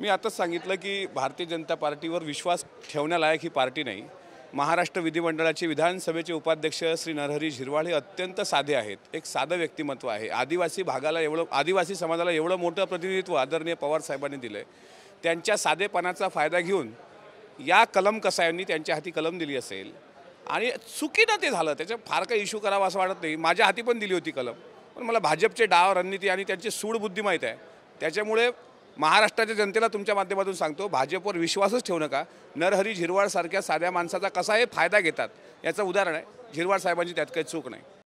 मी आताच सांगितलं की भारतीय जनता पार्टीवर विश्वास ठेवण्यालायक ही पार्टी नाही महाराष्ट्र विधिमंडळाचे विधानसभेचे उपाध्यक्ष श्री नरहरी झिरवाळ हे अत्यंत साधे आहेत एक साधं व्यक्तिमत्व आहे आदिवासी भागाला एवढं आदिवासी समाजाला एवढं मोठं प्रतिनिधित्व आदरणीय पवारसाहेबांनी दिलं आहे त्यांच्या साधेपणाचा फायदा घेऊन या कलम कसायांनी त्यांच्या हाती कलम दिली असेल आणि चुकीनं ते झालं त्याच्या फार काही इश्यू करावा असं वाटत नाही माझ्या हाती पण दिली होती कलम पण मला भाजपचे डाव रणनीती आणि त्यांची सूडबुद्धी माहीत आहे त्याच्यामुळे महाराष्ट्राच्या जनतेला तुमच्या माध्यमातून सांगतो भाजपवर विश्वासच ठेवू नका नरहरी झिरवाळसारख्या साध्या माणसाचा कसा हे फायदा घेतात याचं उदाहरण आहे झिरवाळ साहेबांची त्यात काही चूक नाही